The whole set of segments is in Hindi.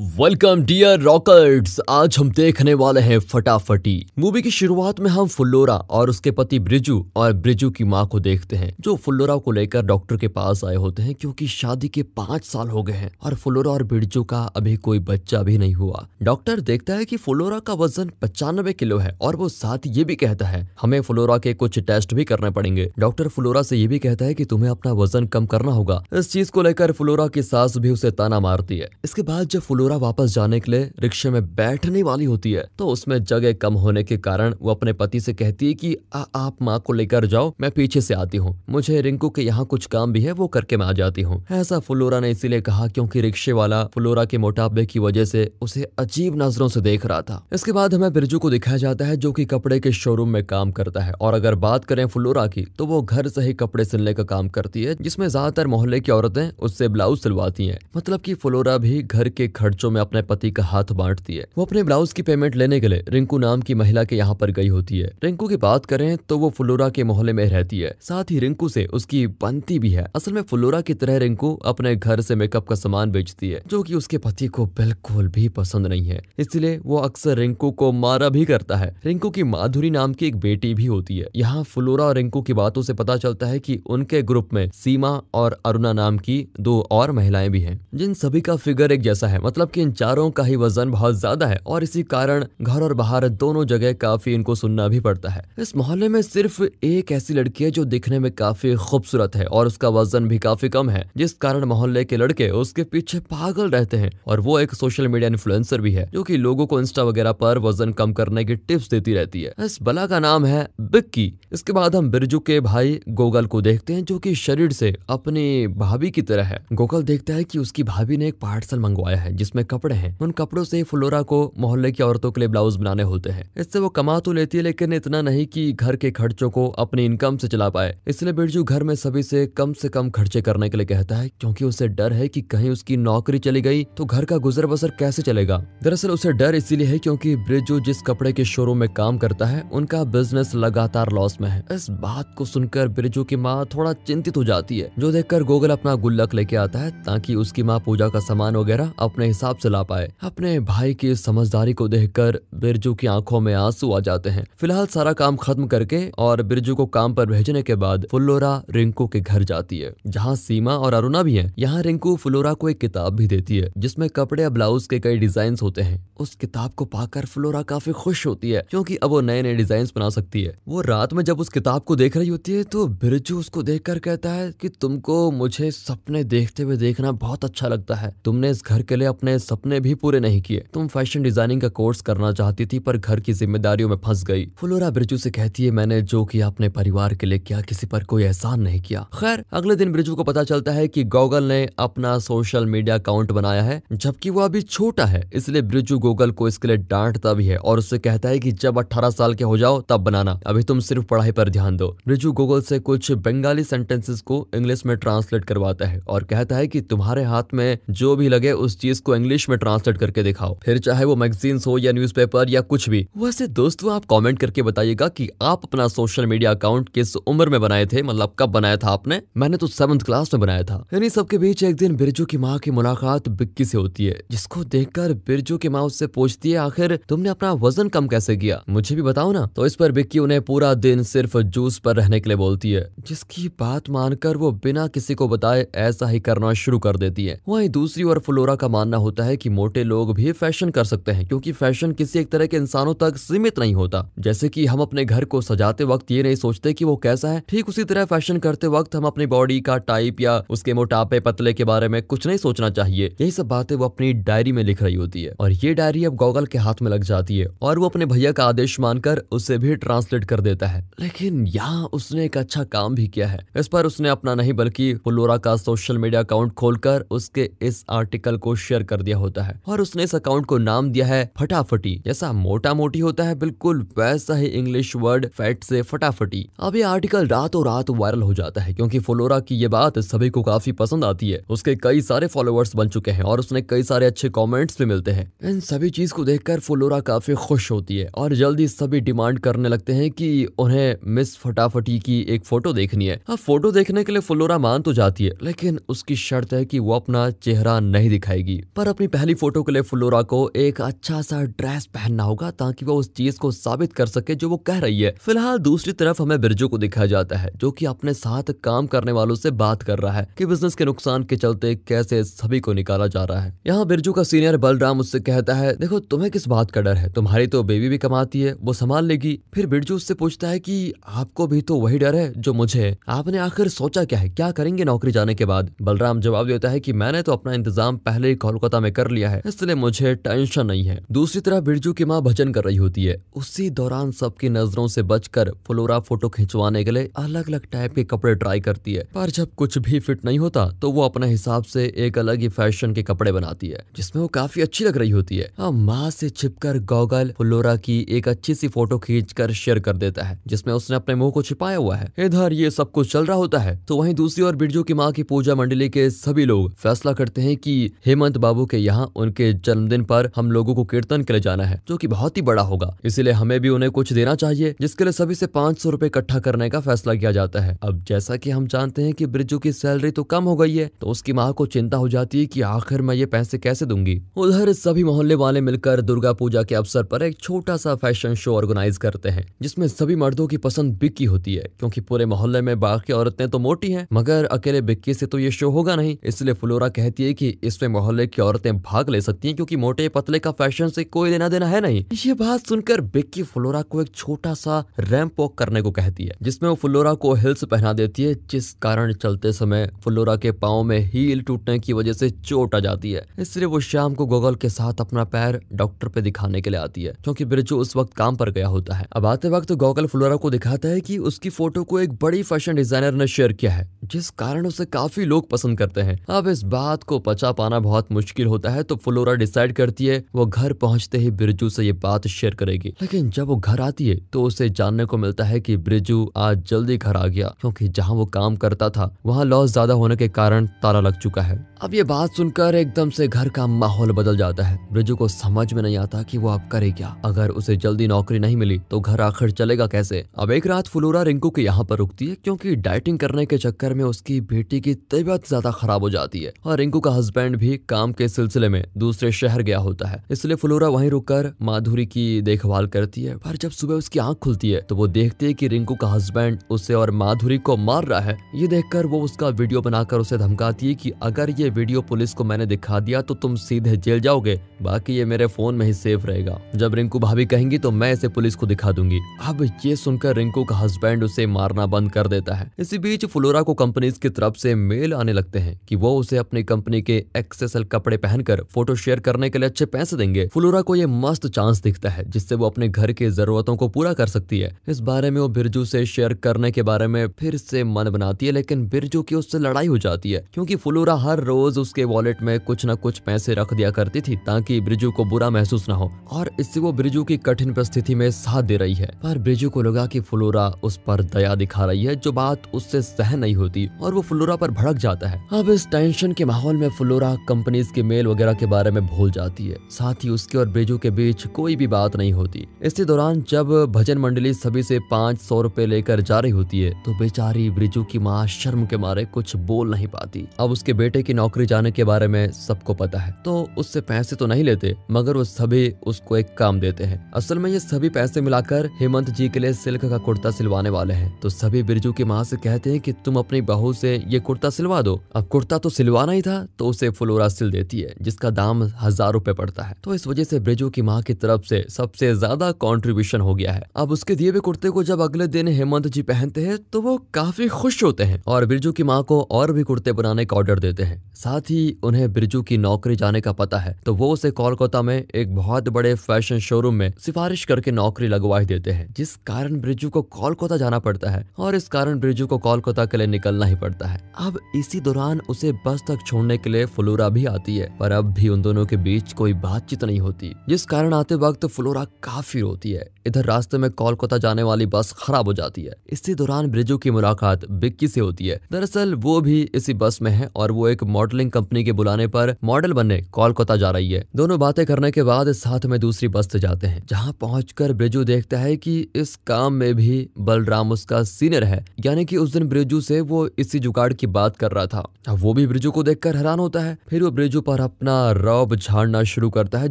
वेलकम डियर रॉकर्ट्स आज हम देखने वाले हैं फटाफटी मूवी की शुरुआत में हम फुल्लोरा और उसके पति ब्रिजू और ब्रिजू की माँ को देखते हैं जो फुल्लोरा को लेकर डॉक्टर के पास आए होते हैं क्योंकि शादी के पांच साल हो गए हैं और फुल्लोरा और ब्रिजू का अभी कोई बच्चा भी नहीं हुआ डॉक्टर देखता है की फुल्लोरा का वजन पचानवे किलो है और वो साथ ये भी कहता है हमें फुलोरा के कुछ टेस्ट भी करने पड़ेंगे डॉक्टर फुलोरा से ये भी कहता है की तुम्हें अपना वजन कम करना होगा इस चीज को लेकर फुलोरा की सास भी उसे ताना मारती है इसके बाद जब फुलोरा डोरा वापस जाने के लिए रिक्शे में बैठने वाली होती है तो उसमें जगह कम होने के कारण वो अपने पति से कहती है कि आ, आप माँ को लेकर जाओ मैं पीछे से आती हूँ मुझे रिंकू के यहाँ कुछ काम भी है वो करके मैं आ जाती हूँ ऐसा फुलोरा ने इसीलिए कहा क्योंकि रिक्शे वाला फुलोरा के मोटापे की वजह से उसे अजीब नजरों से देख रहा था इसके बाद हमें बिरजू को दिखाया जाता है जो की कपड़े के शोरूम में काम करता है और अगर बात करें फुलोरा की तो वो घर से ही कपड़े सिलने का काम करती है जिसमे ज्यादातर मोहल्ले की औरतें उससे ब्लाउज सिलवाती है मतलब की फुलोरा भी घर के खर्च खर्चों में अपने पति का हाथ बांटती है वो अपने ब्लाउज की पेमेंट लेने के लिए रिंकू नाम की महिला के यहाँ पर गई होती है रिंकू की बात करें तो वो फुलोरा के मोहल्ले में रहती है साथ ही रिंकू से उसकी बनती भी है असल में फुलोरा की तरह रिंकू अपने घर से मेकअप का सामान बेचती है जो की उसके पति को बिल्कुल भी पसंद नहीं है इसलिए वो अक्सर रिंकू को मारा भी करता है रिंकू की माधुरी नाम की एक बेटी भी होती है यहाँ फुलोरा और रिंकू की बातों से पता चलता है की उनके ग्रुप में सीमा और अरुणा नाम की दो और महिलाएं भी हैं जिन सभी का फिगर एक जैसा है मतलब जबकि मतलब इन चारों का ही वजन बहुत ज्यादा है और इसी कारण घर और बाहर दोनों जगह काफी इनको सुनना भी पड़ता है इस मोहल्ले में सिर्फ एक ऐसी लड़की है जो दिखने में काफी खूबसूरत है और उसका वजन भी काफी कम है जिस कारण मोहल्ले के लड़के उसके पीछे पागल रहते हैं और वो एक सोशल मीडिया इन्फ्लुएंसर भी है जो की लोगो को इंस्टा वगैरह पर वजन कम करने की टिप्स देती रहती है इस बला का नाम है बिक्की इसके बाद हम बिरजू के भाई गोगल को देखते हैं जो की शरीर से अपनी भाभी की तरह है गोगल देखता है की उसकी भाभी ने एक पार्सल मंगवाया है जिसमें में कपड़े हैं उन कपड़ों से ही फ्लोरा को मोहल्ले की औरतों के लिए ब्लाउज बनाने होते हैं इससे वो कमा तो लेती है लेकिन इतना नहीं की घर के खर्चों को अपनी इनकम से चला पाए इसलिए बिरजू घर में सभी से कम से कम खर्चे करने के लिए कहता है क्योंकि उसे डर है कि कहीं उसकी नौकरी चली गई तो घर का गुजर बसर कैसे चलेगा दरअसल उसे डर इसीलिए है क्योंकि बिरजू जिस कपड़े के शोरूम में काम करता है उनका बिजनेस लगातार लॉस में है इस बात को सुनकर बिरजू की माँ थोड़ा चिंतित हो जाती है जो देखकर गोगल अपना गुल्लक लेके आता है ताकि उसकी माँ पूजा का सामान वगैरह अपने हिसाब से ला पाए अपने भाई की समझदारी को देखकर बिरजू की आंखों में आंसू आ जाते हैं फिलहाल सारा काम खत्म करके और बिरजू को काम पर भेजने के बाद फुल्लोरा रिंकू के घर जाती है जहाँ सीमा और अरुणा भी है यहाँ रिंकू फुल्लोरा को एक किताब भी देती है जिसमे कपड़े या ब्लाउज के कई डिजाइन होते हैं उस किताब को पाकर फ्लोरा काफी खुश होती है क्योंकि अब वो नए नए डिजाइन बना सकती है वो रात में जब उस किताब को देख रही होती है तो बिरजू उसको देखकर कहता है कि तुमको मुझे सपने देखते हुए देखना बहुत अच्छा लगता है तुमने इस घर के लिए अपने अपने सपने भी पूरे नहीं किए तुम फैशन डिजाइनिंग का कोर्स करना चाहती थी पर घर की जिम्मेदारियों में फंस गई फुलोरा ब्रिजू से कहती है मैंने जो किया अपने परिवार के लिए किया किसी पर कोई एहसान नहीं किया खैर अगले दिन ब्रिजू को पता चलता है की गूगल ने अपना सोशल मीडिया अकाउंट बनाया है जबकि वो अभी छोटा है इसलिए ब्रिजू गूगल को इसके लिए डांटता भी है और उससे कहता है की जब अठारह साल के हो जाओ तब बनाना अभी तुम सिर्फ पढ़ाई पर ध्यान दो ब्रिजू गूगल से कुछ बंगाली सेंटेंसेस को इंग्लिश में ट्रांसलेट करवाता है और कहता है की तुम्हारे हाथ में जो भी लगे उस चीज को इंग्लिश में ट्रांसलेट करके दिखाओ फिर चाहे वो मैगजीन्स हो या न्यूज या कुछ भी वैसे दोस्तों आप कॉमेंट करके बताइएगा की आप अपना सोशल मीडिया अकाउंट किस उम्र में बनाए थे मतलब कब बनाया था आपने मैंने तो सेवंथ क्लास में बनाया था इन्हीं सबके बीच एक दिन बिरजू की माँ की मुलाकात बिक्की से होती है जिसको देखकर बिरजू की माँ उससे पूछती है आखिर तुमने अपना वजन कम कैसे किया मुझे भी बताओ ना तो इस पर बिक्की उन्हें पूरा दिन सिर्फ जूस पर रहने के लिए बोलती है जिसकी बात मानकर वो बिना किसी को बताए ऐसा ही करना शुरू कर देती है वही दूसरी ओर फ्लोरा का मानना होता है कि मोटे लोग भी फैशन कर सकते हैं क्योंकि फैशन किसी एक तरह के इंसानों तक सीमित नहीं होता जैसे कि हम अपने घर को सजाते वक्त ये नहीं सोचते कि वो कैसा है ठीक उसी तरह फैशन करते वक्त हम अपनी बॉडी का टाइप या उसके मोटापे पतले के बारे में कुछ नहीं सोचना चाहिए यही सब बातें वो अपनी डायरी में लिख रही होती है और ये डायरी अब गोगल के हाथ में लग जाती है और वो अपने भैया का आदेश मानकर उसे भी ट्रांसलेट कर देता है लेकिन यहाँ उसने एक अच्छा काम भी किया है इस पर उसने अपना नहीं बल्कि फुलोरा का सोशल मीडिया अकाउंट खोलकर उसके इस आर्टिकल को शेयर कर कर दिया होता है और उसने इस अकाउंट को नाम दिया है फटाफटी जैसा मोटा मोटी होता है बिल्कुल वैसा ही इंग्लिश वर्ड फैट से फटाफटी अब ये आर्टिकल रातों रात वायरल हो जाता है क्योंकि फ्लोरा की ये बात सभी को काफी पसंद आती है उसके कई सारे फॉलोअर्स बन चुके हैं और उसने कई सारे अच्छे कॉमेंट्स भी मिलते हैं इन सभी चीज को देखकर फ्लोरा काफी खुश होती है और जल्दी सभी डिमांड करने लगते हैं कि उन्हें मिस फटाफटी की एक फोटो देखनी है अब फोटो देखने के लिए फ्लोरा मान तो जाती है लेकिन उसकी शर्त है कि वो अपना चेहरा नहीं दिखाएगी पर और अपनी पहली फोटो के लिए फ्लोरा को एक अच्छा सा ड्रेस पहनना होगा ताकि वो उस चीज को साबित कर सके जो वो कह रही है फिलहाल दूसरी तरफ हमें बिरजू को दिखाया जाता है जो की अपने साथ काम करने वालों से बात कर रहा है की बिजनेस के नुकसान के चलते कैसे सभी को निकाला जा रहा है यहाँ बिरजू का सीनियर बलराम उससे कहता है देखो तुम्हें किस बात का डर है तुम्हारी तो बेबी भी कमाती है वो संभाल लेगी फिर बिरजू उससे पूछता है की आपको भी तो वही डर है जो मुझे आपने आखिर सोचा क्या है क्या करेंगे नौकरी जाने के बाद बलराम जवाब देता है की मैंने तो अपना इंतजाम पहले ही कोलकाता नाश्ता में कर लिया है इसलिए मुझे टेंशन नहीं है दूसरी तरफ बिरजू की माँ भजन कर रही होती है उसी दौरान सबकी नजरों से बचकर फ्लोरा फोटो खिंचवाने के लिए अलग अलग टाइप के कपड़े ट्राई करती है पर जब कुछ भी फिट नहीं होता तो वो अपने हिसाब से एक अलग ही फैशन के कपड़े बनाती है जिसमे वो काफी अच्छी लग रही होती है अब माँ से छिपकर गॉगल फ्लोरा की एक अच्छी सी फोटो खींच कर शेयर कर देता है जिसमे उसने अपने मुंह को छिपाया हुआ है इधर ये सब कुछ चल रहा होता है तो वही दूसरी ओर बिरजू की माँ की पूजा मंडली के सभी लोग फैसला करते हैं की हेमंत बाबू के यहाँ उनके जन्मदिन पर हम लोगों को कीर्तन के लिए जाना है जो की बहुत ही बड़ा होगा इसीलिए हमें भी उन्हें कुछ देना चाहिए जिसके लिए सभी से पांच सौ इकट्ठा करने का फैसला किया जाता है अब जैसा की हम जानते हैं की ब्रिजू की सैलरी तो कम हो गई है तो उसकी माँ को चिंता हो जाती है की आखिर मैं ये पैसे कैसे दूंगी उधर सभी मोहल्ले वाले मिलकर दुर्गा पूजा के अवसर पर एक छोटा सा फैशन शो ऑर्गेनाइज करते हैं जिसमे सभी मर्दों की पसंद बिक्की होती है क्योंकि पूरे मोहल्ले में बाकी औरतें तो मोटी हैं मगर अकेले बिक्की से तो ये शो होगा नहीं इसलिए फ्लोरा कहती है कि इसमें मोहल्ले की औरतें भाग ले सकती हैं क्योंकि मोटे पतले का फैशन से कोई लेना देना है नहीं ये बात सुनकर बिक्की फ्लोरा को एक छोटा सा रैंप वॉक करने को कहती है जिसमें वो फ्लोरा को हिल्स पहना देती है जिस कारण चलते समय फ्लोरा के पाओ में हील टूटने की वजह से चोट आ जाती है इसलिए वो शाम को गोगल के साथ अपना पैर डॉक्टर पे दिखाने के लिए आती है क्योंकि बिरजू उस वक्त काम पर गया होता है अब आते वक्त गोगल फ्लोरा को दिखाता है की उसकी फोटो को एक बड़ी फैशन डिजाइनर ने शेयर किया है जिस कारण उसे काफी लोग पसंद करते हैं अब इस बात को पचा पाना बहुत मुश्किल मुश्किल होता है तो फ्लोरा डिसाइड करती है वो घर पहुंचते ही बिरजू से ये बात शेयर करेगी लेकिन जब वो घर आती है तो उसे जानने को मिलता है कि बिरजू आज जल्दी घर आ गया क्योंकि जहाँ वो काम करता था वहाँ लॉस ज्यादा होने के कारण ताला लग चुका है अब ये बात सुनकर एकदम से घर का माहौल बदल जाता है बिरजू को समझ में नहीं आता कि वो अब करे क्या अगर उसे जल्दी नौकरी नहीं मिली तो घर आखिर चलेगा कैसे अब एक रात फ्लोरा रिंकू के यहाँ पर रुकती है क्योंकि डाइटिंग करने के चक्कर में उसकी बेटी की तबीयत ज्यादा खराब हो जाती है और रिंकू का हस्बैंड भी काम के सिलसिले में दूसरे शहर गया होता है इसलिए फ्लोरा वहीं रुककर माधुरी की देखभाल करती है पर जब सुबह उसकी आंख खुलती है तो वो देखती है कि रिंकू का हस्बैंड उसे और माधुरी को मार रहा है ये देखकर वो उसका वीडियो बनाकर उसे धमकाती है कि अगर ये वीडियो पुलिस को मैंने दिखा दिया तो तुम सीधे जेल जाओगे बाकी ये मेरे फोन में ही सेफ रहेगा जब रिंकू भाभी कहेंगी तो मैं इसे पुलिस को दिखा दूंगी अब ये सुनकर रिंकू का हस्बैंड उसे मारना बंद कर देता है इसी बीच फ्लोरा को कंपनीज की तरफ से मेल आने लगते हैं कि वो उसे अपनी कंपनी के एक्सेसल कपड़े पहनकर फोटो शेयर करने के लिए अच्छे पैसे देंगे फ्लोरा को ये मस्त चांस दिखता है जिससे वो अपने घर की जरूरतों को पूरा कर सकती है इस बारे में वो बिरजू से शेयर करने के बारे में फिर से मन बनाती है लेकिन बिरजू की उससे लड़ाई हो जाती है क्योंकि फ्लोरा हर रोज उसके वॉलेट में कुछ न कुछ पैसे रख दिया करती थी ताकि बिरजू को बुरा महसूस न हो और इससे वो बिरजू की कठिन परिस्थिति में साथ दे रही है पर बिरजू को लगा की फ्लोरा उस पर दया दिखा रही है जो बात उससे सहन नहीं होती और वो फ्लोरा पर भड़क जाता है अब इस टेंशन के माहौल में फ्लोरा कंपनीज के ईमेल वगैरह के बारे में भूल जाती है साथ ही उसके और ब्रिजू के बीच कोई भी बात नहीं होती इसी दौरान जब भजन मंडली सभी से पांच सौ रूपए लेकर जा रही होती है तो बेचारी ब्रिजू की माँ शर्म के मारे कुछ बोल नहीं पाती अब उसके बेटे की नौकरी जाने के बारे में सबको पता है तो उससे पैसे तो नहीं लेते मगर वो सभी उसको एक काम देते हैं असल में ये सभी पैसे मिलाकर हेमंत जी के लिए सिल्क का कुर्ता सिलवाने वाले हैं तो सभी बिरजू की माँ से कहते हैं कि तुम अपनी बहू से ये कुर्ता सिलवा दो अब कुर्ता तो सिलवाना ही था तो उसे फ्लोरा सिल देती होती है जिसका दाम हजार रुपए पड़ता है तो इस वजह से ब्रिजू की माँ की तरफ से सबसे ज्यादा कॉन्ट्रीब्यूशन हो गया है अब उसके दिए हुए कुर्ते को जब अगले दिन हेमंत जी पहनते हैं तो वो काफी खुश होते हैं और बिरजू की माँ को और भी कुर्ते बनाने का ऑर्डर देते हैं साथ ही उन्हें ब्रिजू की नौकरी जाने का पता है तो वो उसे कोलकाता में एक बहुत बड़े फैशन शोरूम में सिफारिश करके नौकरी लगवा देते हैं जिस कारण ब्रिजू को कोलकाता जाना पड़ता है और इस कारण ब्रिजू को कोलकाता के लिए निकलना ही पड़ता है अब इसी दौरान उसे बस तक छोड़ने के लिए फलूरा भी आती है पर अब भी उन दोनों के बीच कोई बातचीत नहीं होती जिस कारण आते वक्त फ्लोरा काफी रोती है इधर रास्ते में कोलकाता जाने वाली बस खराब हो जाती है इसी दौरान ब्रिजू की मुलाकात बिक्की से होती है दरअसल वो भी इसी बस में है और वो एक मॉडलिंग कंपनी के बुलाने पर मॉडल बनने कोलकाता जा रही है दोनों बातें करने के बाद साथ में दूसरी बस से जाते हैं जहाँ पहुँच ब्रिजू देखता है की इस काम में भी बलराम उसका सीनियर है यानी की उस दिन ब्रिजू से वो इसी जुगाड़ की बात कर रहा था वो भी ब्रिजू को देखकर हैरान होता है फिर वो ब्रिजू पर और अपना रौब झाड़ना शुरू करता है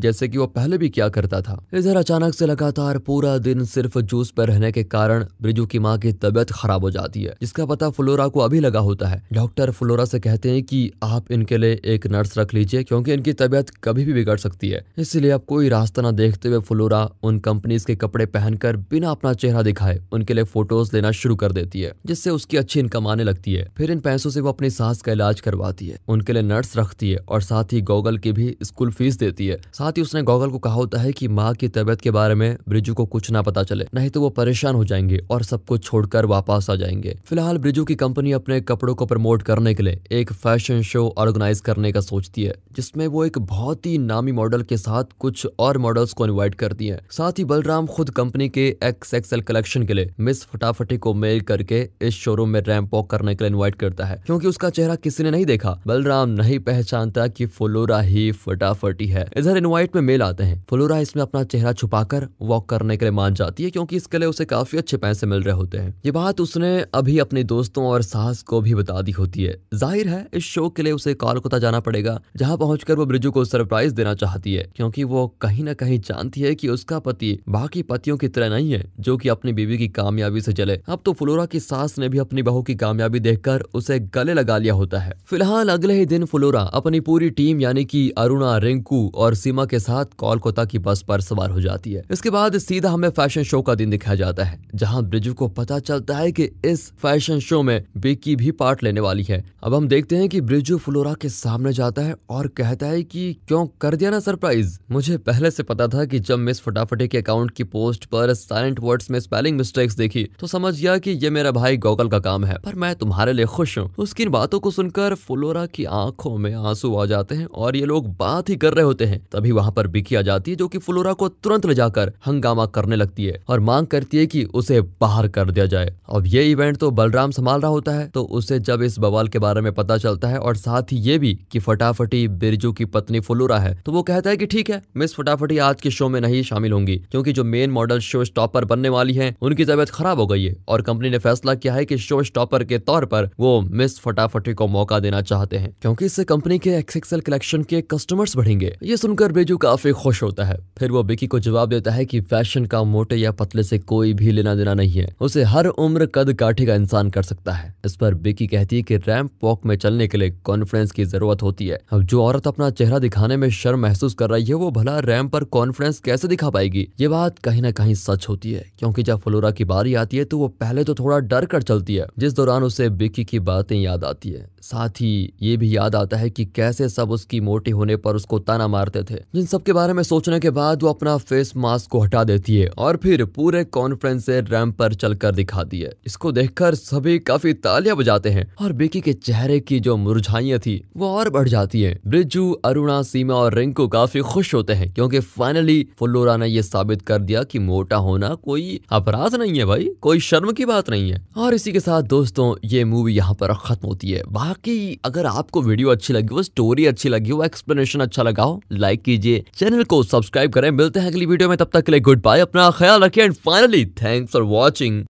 जैसे कि वो पहले भी क्या करता था इधर अचानक से लगातार पूरा दिन सिर्फ जूस पर रहने के कारण ब्रिजू की माँ की तबीयत खराब हो जाती है जिसका पता फ्लोरा को अभी लगा होता है डॉक्टर फ्लोरा से कहते हैं कि आप इनके लिए एक नर्स रख लीजिए क्योंकि इनकी तबीयत कभी भी बिगड़ सकती है इसलिए अब कोई रास्ता न देखते हुए फ्लोरा उन कंपनीज के कपड़े पहनकर बिना अपना चेहरा दिखाए उनके लिए फोटोज लेना शुरू कर देती है जिससे उसकी अच्छी इनकम आने लगती है फिर इन पैसों से वो अपनी सास का इलाज करवाती है उनके लिए नर्स रखती है और साथ ही ही गोगल की भी स्कूल फीस देती है साथ ही उसने गोगल को कहा होता है की माँ की तबीयत के बारे में ब्रिजू को कुछ ना पता चले नहीं तो वो परेशान हो जाएंगे और सब कुछ छोड़कर वापस आ जाएंगे फिलहाल ब्रिजू की कंपनी अपने कपड़ों को प्रमोट करने के लिए एक फैशन शो ऑर्गेनाइज करने का सोचती है जिसमें वो एक बहुत ही नामी मॉडल के साथ कुछ और मॉडल्स को इन्वाइट करती है साथ ही बलराम खुद कंपनी के एक्स एक्सएल कलेक्शन के लिए मिस फटाफटी को मेल करके इस शोरूम में रैम्प वॉक करने के लिए इन्वाइट करता है क्योंकि उसका चेहरा किसी ने नहीं देखा बलराम नहीं पहचानता कि फ्लोरा ही फटाफटी है इधर इनवाइट में मेल आते हैं फ्लोरा इसमें अपना चेहरा छुपाकर वॉक करने के लिए मान जाती है क्योंकि इसके लिए उसे काफी अच्छे पैसे मिल रहे होते हैं ये बात उसने अभी अपने दोस्तों और सास को भी बता दी होती है जाहिर है इस शो के लिए उसे कोलकाता जाना पड़ेगा जहाँ पहुंचकर वो ब्रिजू को सरप्राइज देना चाहती है क्योंकि वो कहीं ना कहीं जानती है कि उसका पति बाकी पतियों की तरह नहीं है जो कि अपनी बीवी की कामयाबी से चले अब तो फ्लोरा की सास ने भी अपनी बहू की कामयाबी देखकर उसे गले लगा लिया होता है फिलहाल अगले ही दिन फ्लोरा अपनी पूरी टीम टीम यानी कि अरुणा रिंकू और सीमा के साथ कोलकाता की बस पर सवार हो जाती है इसके बाद सीधा हमें फैशन शो का दिन दिखाया जाता है जहाँ ब्रिजू को पता चलता है की इस फैशन शो में बेकी भी पार्ट लेने वाली है अब हम देखते हैं की ब्रिजू फ्लोरा के सामने जाता है और कहता है की क्यों कर दिया ना सरप्राइज मुझे पहले से पता था की जब मिस फटाफटे के अकाउंट की पोस्ट पर साइलेंट वर्ड्स में स्पेलिंग मिस्टेक्स देखी तो समझ गया कि ये मेरा भाई गोगल का काम है पर मैं तुम्हारे लिए खुश हूँ उसकी बातों को सुनकर फ्लोरा की आंखों में आंसू आ जाते हैं और ये लोग बात ही कर रहे होते हैं तभी वहाँ पर बिकी आ जाती है जो की फ्लोरा को तुरंत ले जाकर हंगामा करने लगती है और मांग करती है कि उसे बाहर कर दिया जाए अब ये इवेंट तो बलराम संभाल रहा होता है तो उसे जब इस बवाल के बारे में पता चलता है और साथ ही ये भी की फटाफटी बिरजू की पत्नी फ्लोरा है तो वो कहता है की ठीक है मिस फटाफटी आज के शो में नहीं शामिल होंगी क्योंकि जो मेन मॉडल शो स्टॉपर बनने वाली है उनकी तबियत खराब हो गई है और कंपनी ने फैसला किया है की शो स्टॉपर के तौर पर वो मिस फटाफटी को मौका देना चाहते हैं क्योंकि इससे कंपनी के एक्सएक्सल कलेक्शन के कस्टमर्स बढ़ेंगे ये सुनकर बेजू काफी खुश होता है फिर वो बिकी को जवाब देता है की फैशन का मोटे या पतले से कोई भी लेना देना नहीं है उसे हर उम्र कद काठी का इंसान कर सकता है इस पर बिकी कहती है की रैम्प वॉक में चलने के लिए कॉन्फिडेंस की जरूरत होती है अब जो औरत अपना चेहरा दिखाने में शर्म महसूस कर रही है वो भला रैम्प पर कॉन्फिडेंस कैसे दिखा पाएगी ये बात कहीं ना कहीं सच होती है क्योंकि जब फ्लोरा की बारी आती है तो वो पहले तो थोड़ा डर कर चलती है जिस दौरान उसे बिकी की बातें याद आती है साथ ही ये भी याद आता है कि कैसे सब उसकी मोटी होने पर उसको ताना मारते थे जिन सबके बारे में सोचने के बाद वो अपना फेस मास्क को हटा देती है और फिर पूरे कॉन्फ्रेंस से रैम पर चलकर दिखाती है इसको देखकर सभी काफी तालियां बजाते हैं और बेकी के चेहरे की जो मुरझाइया थी वो और बढ़ जाती है ब्रिजू अरुणा सीमा और रिंकू काफी खुश होते हैं क्योंकि फाइनली फुल्लोरा ने यह साबित कर दिया कि मोटा होना कोई अपराध नहीं है भाई कोई शर्म की बात नहीं है और इसी के साथ दोस्तों ये मूवी यहाँ पर खत्म होती है बाकी अगर आपको वीडियो अच्छी लगी वो स्टोरी अच्छी अच्छी लगी हो एक्सप्लेनेशन अच्छा लगा हो लाइक कीजिए चैनल को सब्सक्राइब करें मिलते हैं अगली वीडियो में तब तक के लिए गुड बाय अपना ख्याल रखें and finally thanks for watching